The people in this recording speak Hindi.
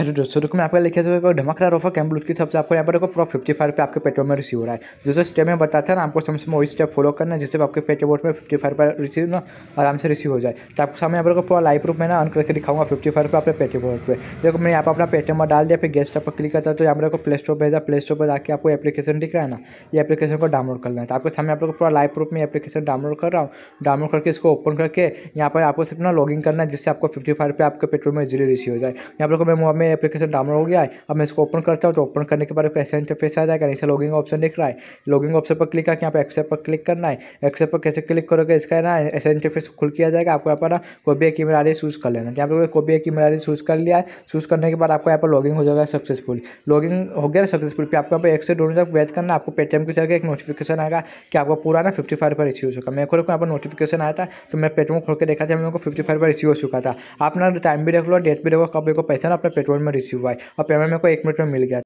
हेलो दोस्तों देखो मैं आपका लिखे हुआ रोफा ऑफर कैम्ब्लूट की सबसे आपको यहाँ पर देखो प्रो फिफ्टी फाइव पर आपके पेट्रोल में रिसीव हो रहा है जैसे स्टेप में बताता है ना आपको समय समय वही स्टेप फॉलो करना है जिससे आपके पेट्रोल में फिफ्टी फाइव पर रिसीव ना आराम से रिसीव हो जाए तो आपको सामने यहाँ पर पूरा लाइव प्रूफ में ना अन करके दिखाऊंगा फिफ्टी फाइव पर आपके पेट्रोल बोर्ड पर देखो मैंने यहाँ पर अपना पेटीएम डाल दिया फिर गेस्ट पर क्लिक करता है तो यहाँ पर प्ले स्टोर भेजा प्ले स्टोर पर जाकर आपको एप्लीकेशन दिख रहा है ना ये एप्लीकेशन को डाउनलोड करना है तो आपके सामने आप लोग पूरा लाइव प्रूफ में एप्लीकेशन डाउनलोड कर रहा हूँ डाउनलोड करके इसको ओपन करके यहाँ पर आपको सिर्फ ना लॉगिन करना है जिससे आपको फिफ्टी फाइव पर आपके पेट्रोल में इजिली रिसीव हो जाए यहाँ पर मैं मुँह में ये एप्लीकेशन डाउनलोड हो गया है अब मैं इसको ओपन करता हूँ तो ओपन करने के बाद कैसे इंटरफेस आ जाएगा ऐसे लॉगिंग ऑप्शन दिख रहा है लॉगिंग ऑप्शन पर क्लिक करके यहाँ पर एक्सेप्ट पर क्लिक करना है एक्सेप्ट पर कैसे क्लिक करोगे इसका ना ऐसा इंटरफेस खुल किया जाएगा आपको यहाँ पर ना कोई भी एक ईमेल आई चूज़ कर लेना यहाँ पर कोई भी एक ईमेल आई चूज़ कर लिया है चूज़ करने के बाद आपको यहाँ पर लॉगिंग हो जाएगा सक्सेसफुल लॉगिंग हो गया सक्सेसफुल फिर आपको यहाँ पर एक से दो तक वेट करना आपको पेटीएम के चलकर एक नोटिफिकेशन आएगा कि आपको पूरा ना फिफ्टी फाइव पर रिसीव हो चुका मैं खोल यहाँ पर नोटिफिकेशन आया था तो मैं पेटीएम खोल के देखा था मेरे को फिफ्टी फाइव पर रिसीव हो चुका था आप ना टाइम भी देख लो डेट भी देखो कब मेरे को पैसा ना अपने पेटीएम पेट्रोल में रिसीव हुआ है और पेमेंट मेरे को एक मिनट में मिल गया